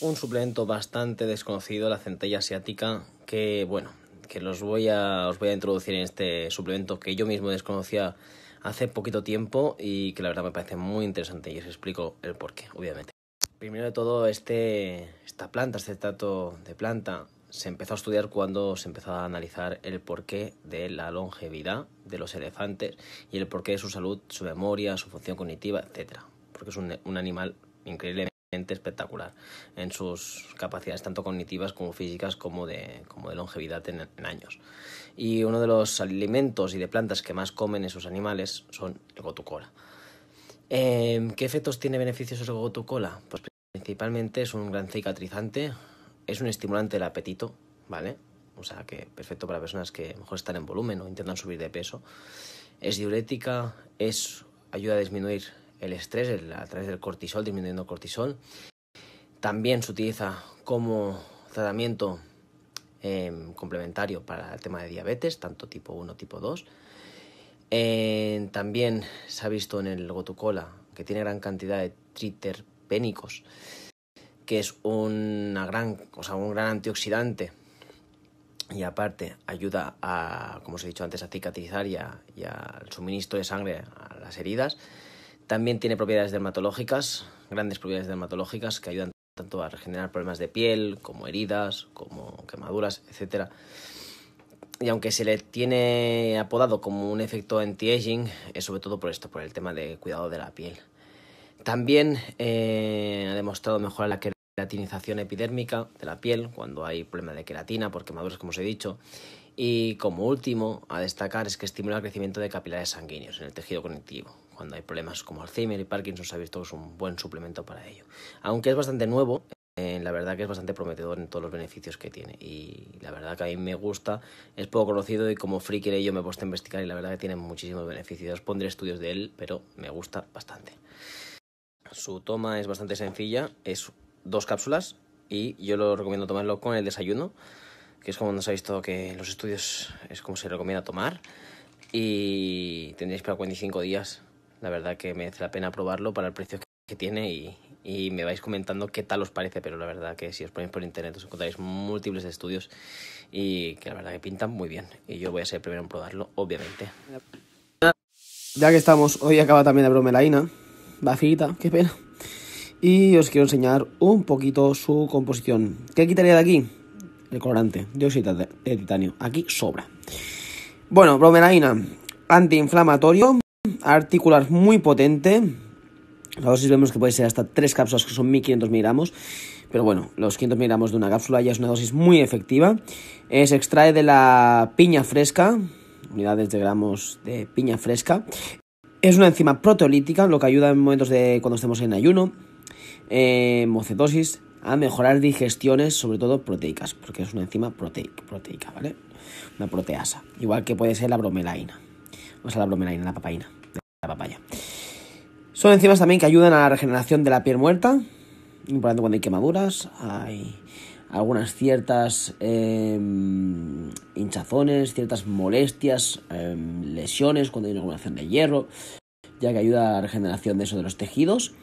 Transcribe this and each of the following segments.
un suplemento bastante desconocido, la centella asiática, que bueno, que los voy a, os voy a introducir en este suplemento que yo mismo desconocía hace poquito tiempo y que la verdad me parece muy interesante y os explico el porqué, obviamente. Primero de todo, este, esta planta, este trato de planta, se empezó a estudiar cuando se empezó a analizar el porqué de la longevidad de los elefantes y el porqué de su salud, su memoria, su función cognitiva, etcétera, Porque es un animal increíblemente espectacular en sus capacidades tanto cognitivas como físicas como de, como de longevidad en, años. Y uno de los alimentos y de plantas que más comen esos animales son el gotucola. cola em, ¿Qué efectos tiene beneficios el cola Pues principalmente es un gran cicatrizante, es un estimulante del apetito, ¿vale? O sea que perfecto para personas que mejor están en volumen o intentan subir de peso. Es diurética, es ayuda a disminuir el estrés a través del cortisol, disminuyendo cortisol. También se utiliza como tratamiento em, complementario para el tema de diabetes, tanto tipo 1, tipo 2. también se ha visto en el gotucola, que tiene gran cantidad de triterpénicos, que es una gran, un gran antioxidante y aparte ayuda a, como os he dicho antes, a cicatrizar y al suministro de sangre a las heridas. También tiene propiedades dermatológicas, grandes propiedades dermatológicas que ayudan tanto a regenerar problemas de piel como heridas, como quemaduras, etc. Y aunque se le tiene apodado como un efecto anti-aging, es sobre todo por esto, por el tema de cuidado de la piel. También eh, ha demostrado mejorar la queratinización epidérmica de la piel cuando hay problema de queratina por quemaduras, como os he dicho. Y como último, a destacar es que estimula el crecimiento de capilares sanguíneos en el tejido conectivo, cuando hay problemas como Alzheimer y Parkinson, se ha visto es un buen suplemento para ello. Aunque es bastante nuevo, eh, la verdad que es bastante prometedor en todos los beneficios que tiene. Y la verdad que a mí me gusta, es poco conocido y como friki yo ello me he puesto a investigar y la verdad que tiene muchísimos beneficios. Pondré estudios de él, pero me gusta bastante. Su toma es bastante sencilla, es dos cápsulas y yo lo recomiendo tomarlo con el desayuno, que es como nos ha visto que en los estudios es como se recomienda tomar y tendréis para 45 días la verdad que merece la pena probarlo para el precio que tiene y, me vais comentando qué tal os parece, pero la verdad que si os ponéis por internet os encontráis múltiples estudios y que la verdad que pintan muy bien. Y yo voy a ser el primero en probarlo, obviamente. Ya que estamos, hoy acaba también la bromelaína, vacita, qué pena. Y os quiero enseñar un poquito su composición. ¿Qué quitaría de aquí? El colorante, dióxido de titanio. Aquí sobra. Bueno, bromelaína, antiinflamatorio articular muy potente. La dosis vemos que puede ser hasta 3 cápsulas, que son 1500 miligramos. Pero bueno, los 500 miligramos de una cápsula ya es una dosis muy efectiva. Eh, se extrae de la piña fresca, unidades de gramos de piña fresca. Es una enzima proteolítica, lo que ayuda en momentos de cuando estemos en ayuno, eh, mocedosis, a mejorar digestiones, sobre todo proteicas, porque es una enzima proteica, proteica ¿vale? Una proteasa, igual que puede ser la bromelaina o sea, la bromelaína, la papaína, la papaya. Son enzimas también que ayudan a la regeneración de la piel muerta, importante cuando hay quemaduras, hay algunas ciertas em, hinchazones, ciertas molestias, em, lesiones cuando hay una de hierro, ya que ayuda a la regeneración de eso de los tejidos.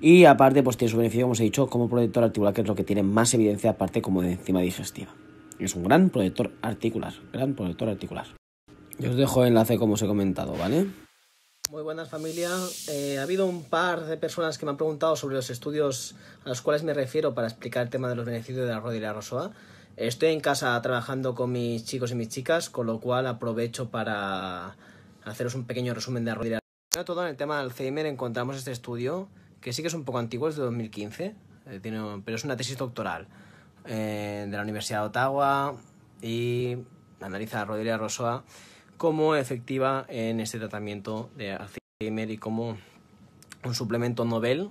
Y aparte, pues tiene su beneficio, como os he dicho, como protector articular, que es lo que tiene más evidencia, aparte como de enzima digestiva. Es un gran protector articular, gran protector articular. Yo os dejo el enlace como os he comentado, ¿vale? Muy buenas familia. Eh, ha habido un par de personas que me han preguntado sobre los estudios a los cuales me refiero para explicar el tema de los beneficios de la rodilla Estoy en casa trabajando con mis chicos y mis chicas, con lo cual aprovecho para haceros un pequeño resumen de la rodilla todo, en el tema del Alzheimer encontramos este estudio, que sí que es un poco antiguo, es de 2015, eh, pero es una tesis doctoral eh, de la Universidad de Ottawa y analiza la rodilla Rosoa como efectiva en este tratamiento de Alzheimer y como un suplemento novel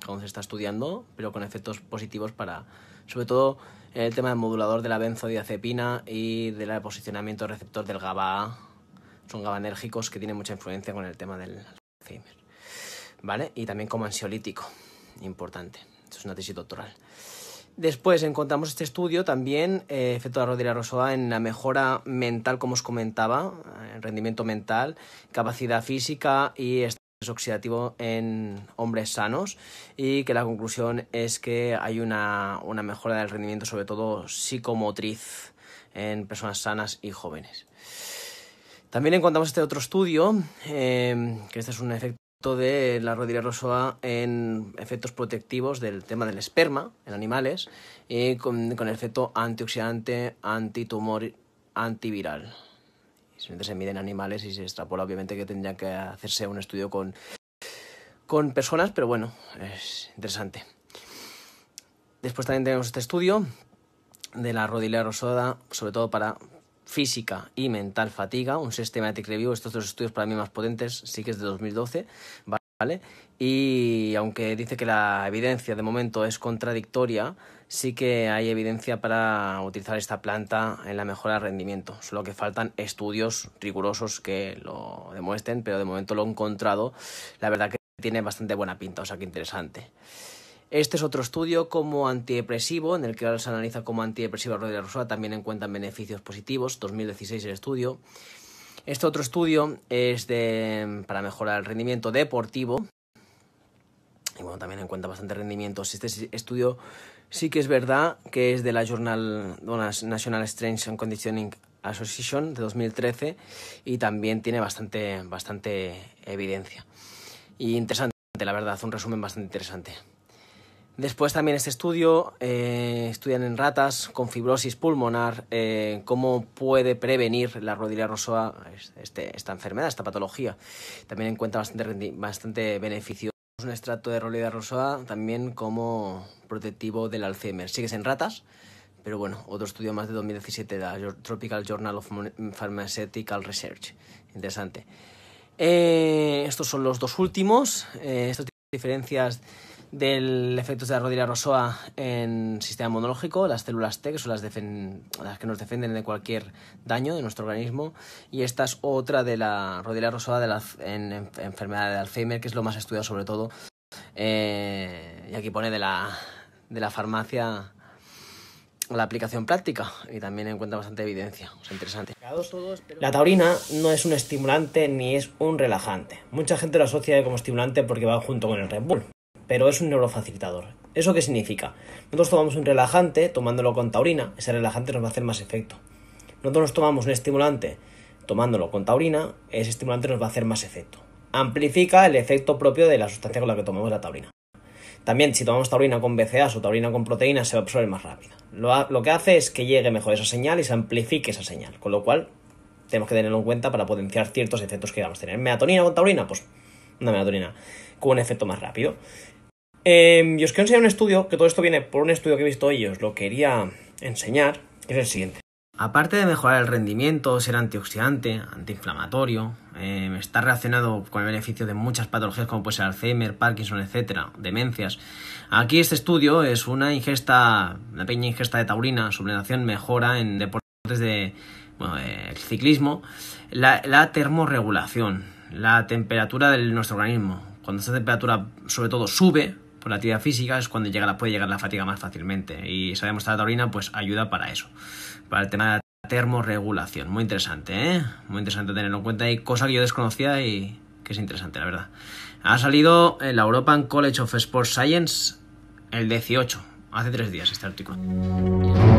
que aún se está estudiando, pero con efectos positivos para, sobre todo, el tema del modulador de la benzodiazepina y del posicionamiento receptor del GABA Son gaba enérgicos que tienen mucha influencia con el tema del Alzheimer. ¿Vale? Y también como ansiolítico, importante. Esto es una tesis doctoral. Después encontramos este estudio también, eh, efecto de Rodríguez rodilla rosoa en la mejora mental, como os comentaba, eh, rendimiento mental, capacidad física y estrés oxidativo en hombres sanos y que la conclusión es que hay una, mejora del rendimiento, sobre todo psicomotriz, en personas sanas y jóvenes. También encontramos este otro estudio, eh, que este es un efecto de la rodilla rosoa en efectos protectivos del tema del esperma en animales y con, el efecto antioxidante, antitumor, antiviral. Simplemente se en animales y se extrapola, obviamente que tendría que hacerse un estudio con, con personas, pero bueno, es interesante. Después también tenemos este estudio de la rodilla rosada, sobre todo para física y mental fatiga, un systematic review, estos dos estudios para mí más potentes, sí que es de 2012, ¿vale? Y aunque dice que la evidencia de momento es contradictoria, sí que hay evidencia para utilizar esta planta en la mejora de rendimiento, solo que faltan estudios rigurosos que lo demuestren, pero de momento lo he encontrado, la verdad que tiene bastante buena pinta, o sea que interesante. Este es otro estudio como antidepresivo, en el que ahora se analiza como antidepresivo la rodilla rosada, también encuentran beneficios positivos, 2016 el estudio. Este otro estudio es de, para mejorar el rendimiento deportivo, y bueno, también encuentra bastante rendimiento. Este estudio sí que es verdad que es de la Journal National Strength and Conditioning Association de 2013 y también tiene bastante, bastante evidencia. Y interesante, la verdad, un resumen bastante interesante. Después también este estudio eh, estudian en ratas con fibrosis pulmonar eh, cómo puede prevenir la rodilla rosoa este, este, esta enfermedad, esta patología. También encuentra bastante, bastante beneficio un extracto de rodilla rosoa también como protectivo del Alzheimer. Sigues en ratas, pero bueno, otro estudio más de 2017 de la Tropical Journal of Pharmaceutical Research. Interesante. Eh, estos son los dos últimos. estas diferencias del efecto de la rodilla rosoa en sistema inmunológico, las células T, que son las, que nos defienden de cualquier daño de nuestro organismo, y esta es otra de la rodilla rosada de la en, enfermedad de Alzheimer, que es lo más estudiado sobre todo. Eh, y aquí pone de la, de la farmacia la aplicación práctica y también encuentra bastante evidencia. interesante. La taurina no es un estimulante ni es un relajante. Mucha gente lo asocia como estimulante porque va junto con el Red Bull pero es un neurofacilitador. ¿Eso qué significa? Nosotros tomamos un relajante tomándolo con taurina, ese relajante nos va a hacer más efecto. Nosotros nos tomamos un estimulante tomándolo con taurina, ese estimulante nos va a hacer más efecto. Amplifica el efecto propio de la sustancia con la que tomamos la taurina. También si tomamos taurina con BCAAs o taurina con proteínas se va a absorber más rápido. Lo, que hace es que llegue mejor esa señal y se amplifique esa señal, con lo cual tenemos que tenerlo en cuenta para potenciar ciertos efectos que vamos a tener. ¿Meatonina con taurina? Pues una melatonina con un efecto más rápido. Em, y os quiero enseñar un estudio, que todo esto viene por un estudio que he visto ellos lo quería enseñar, es el siguiente. Aparte de mejorar el rendimiento, ser antioxidante, antiinflamatorio, em, está relacionado con el beneficio de muchas patologías como puede ser Alzheimer, Parkinson, etcétera, demencias. Aquí este estudio es una ingesta, una pequeña ingesta de taurina, suplementación mejora en deportes de el ciclismo, la termorregulación, la temperatura de nuestro organismo. Cuando esa temperatura sobre todo sube, por la actividad física es cuando llega, puede llegar la fatiga más fácilmente. Y sabemos que la taurina pues ayuda para eso, para el tema de la termorregulación. Muy interesante, ¿eh? Muy interesante tenerlo en cuenta y cosas que yo desconocía y que es interesante, la verdad. Ha salido en la European College of Sports Science el 18, hace tres días este artículo.